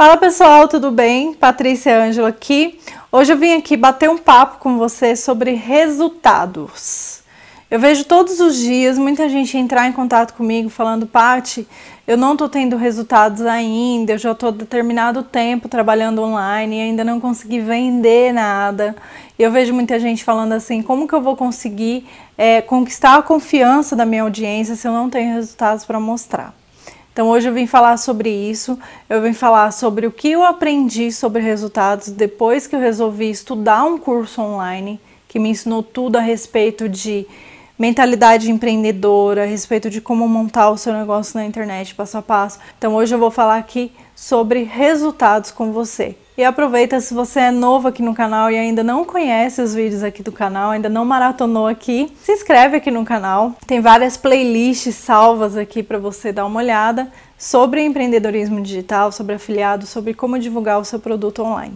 Fala pessoal, tudo bem? Patrícia Ângela aqui. Hoje eu vim aqui bater um papo com você sobre resultados. Eu vejo todos os dias muita gente entrar em contato comigo falando, Pati, eu não estou tendo resultados ainda, eu já estou determinado tempo trabalhando online e ainda não consegui vender nada. Eu vejo muita gente falando assim, como que eu vou conseguir é, conquistar a confiança da minha audiência se eu não tenho resultados para mostrar? Então hoje eu vim falar sobre isso, eu vim falar sobre o que eu aprendi sobre resultados depois que eu resolvi estudar um curso online que me ensinou tudo a respeito de mentalidade empreendedora, a respeito de como montar o seu negócio na internet passo a passo. Então hoje eu vou falar aqui sobre resultados com você. E aproveita se você é novo aqui no canal e ainda não conhece os vídeos aqui do canal, ainda não maratonou aqui, se inscreve aqui no canal. Tem várias playlists salvas aqui para você dar uma olhada sobre empreendedorismo digital, sobre afiliado, sobre como divulgar o seu produto online.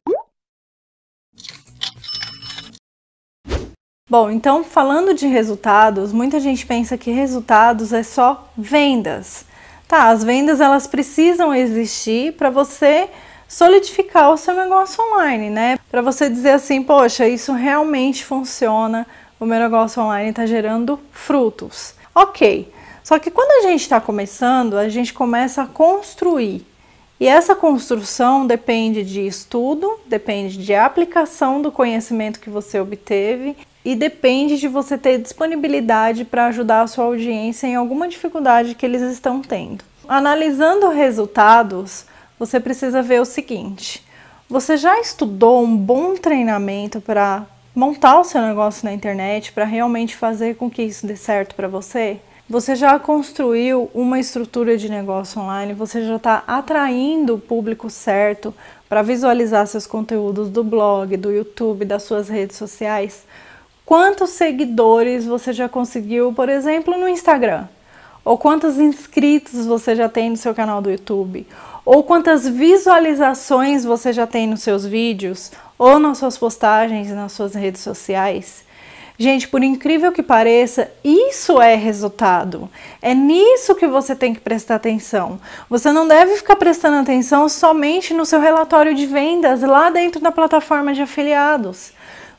Bom, então falando de resultados, muita gente pensa que resultados é só vendas. Tá, as vendas elas precisam existir para você solidificar o seu negócio online, né? Para você dizer assim, poxa, isso realmente funciona, o meu negócio online está gerando frutos. Ok, só que quando a gente está começando, a gente começa a construir. E essa construção depende de estudo, depende de aplicação do conhecimento que você obteve e depende de você ter disponibilidade para ajudar a sua audiência em alguma dificuldade que eles estão tendo. Analisando resultados, você precisa ver o seguinte: você já estudou um bom treinamento para montar o seu negócio na internet, para realmente fazer com que isso dê certo para você? Você já construiu uma estrutura de negócio online, você já está atraindo o público certo para visualizar seus conteúdos do blog, do YouTube, das suas redes sociais? Quantos seguidores você já conseguiu, por exemplo, no Instagram? ou quantos inscritos você já tem no seu canal do YouTube, ou quantas visualizações você já tem nos seus vídeos, ou nas suas postagens, nas suas redes sociais. Gente, por incrível que pareça, isso é resultado. É nisso que você tem que prestar atenção. Você não deve ficar prestando atenção somente no seu relatório de vendas lá dentro da plataforma de afiliados.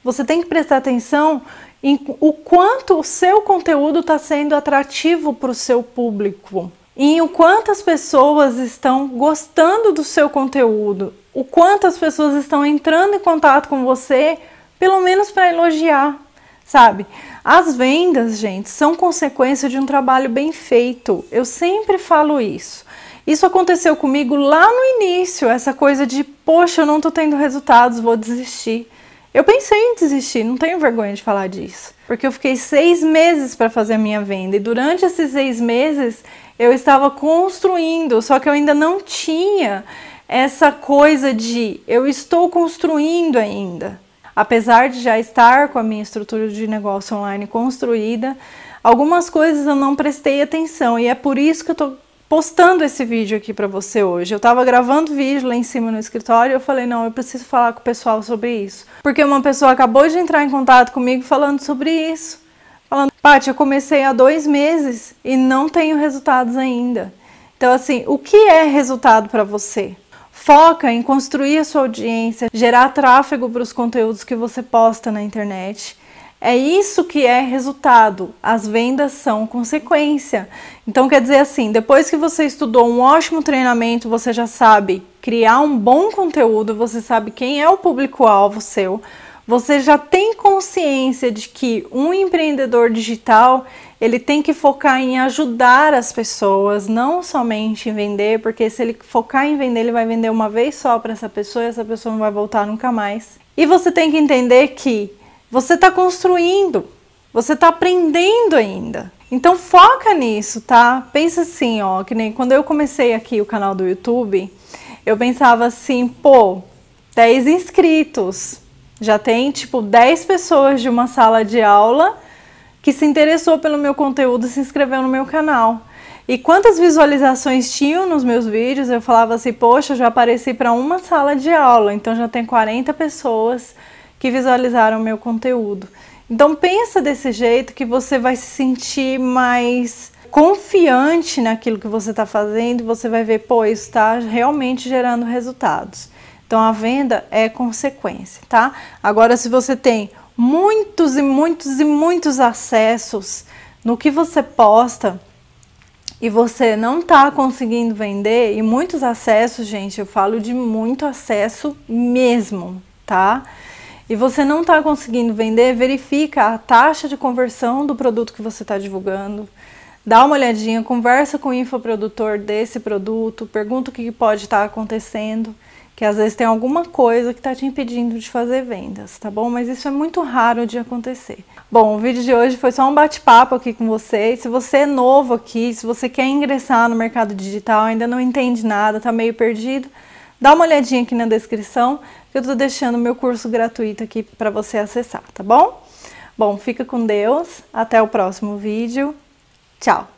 Você tem que prestar atenção em o quanto o seu conteúdo está sendo atrativo para o seu público. em o quanto as pessoas estão gostando do seu conteúdo, o quanto as pessoas estão entrando em contato com você, pelo menos para elogiar, sabe? As vendas, gente, são consequência de um trabalho bem feito. Eu sempre falo isso. Isso aconteceu comigo lá no início, essa coisa de, poxa, eu não tô tendo resultados, vou desistir. Eu pensei em desistir, não tenho vergonha de falar disso, porque eu fiquei seis meses para fazer a minha venda e durante esses seis meses eu estava construindo, só que eu ainda não tinha essa coisa de eu estou construindo ainda. Apesar de já estar com a minha estrutura de negócio online construída, algumas coisas eu não prestei atenção e é por isso que eu estou postando esse vídeo aqui para você hoje. Eu estava gravando vídeo lá em cima no escritório e eu falei, não, eu preciso falar com o pessoal sobre isso. Porque uma pessoa acabou de entrar em contato comigo falando sobre isso. Falando, Paty, eu comecei há dois meses e não tenho resultados ainda. Então, assim, o que é resultado para você? Foca em construir a sua audiência, gerar tráfego para os conteúdos que você posta na internet é isso que é resultado. As vendas são consequência. Então quer dizer assim, depois que você estudou um ótimo treinamento, você já sabe criar um bom conteúdo, você sabe quem é o público-alvo seu. Você já tem consciência de que um empreendedor digital ele tem que focar em ajudar as pessoas, não somente em vender, porque se ele focar em vender, ele vai vender uma vez só para essa pessoa e essa pessoa não vai voltar nunca mais. E você tem que entender que você está construindo, você está aprendendo ainda. Então foca nisso, tá? Pensa assim, ó, que nem quando eu comecei aqui o canal do YouTube, eu pensava assim, pô, 10 inscritos. Já tem tipo 10 pessoas de uma sala de aula que se interessou pelo meu conteúdo e se inscreveu no meu canal. E quantas visualizações tinham nos meus vídeos? Eu falava assim, poxa, já apareci para uma sala de aula, então já tem 40 pessoas que visualizaram meu conteúdo. Então pensa desse jeito que você vai se sentir mais confiante naquilo que você está fazendo, você vai ver, pô, isso está realmente gerando resultados. Então a venda é consequência, tá? Agora, se você tem muitos e muitos e muitos acessos no que você posta e você não está conseguindo vender, e muitos acessos, gente, eu falo de muito acesso mesmo, tá? e você não está conseguindo vender, verifica a taxa de conversão do produto que você está divulgando. Dá uma olhadinha, conversa com o infoprodutor desse produto, pergunta o que pode estar tá acontecendo, que às vezes tem alguma coisa que está te impedindo de fazer vendas, tá bom? Mas isso é muito raro de acontecer. Bom, o vídeo de hoje foi só um bate-papo aqui com vocês. Se você é novo aqui, se você quer ingressar no mercado digital, ainda não entende nada, está meio perdido, Dá uma olhadinha aqui na descrição, que eu tô deixando meu curso gratuito aqui para você acessar, tá bom? Bom, fica com Deus, até o próximo vídeo. Tchau!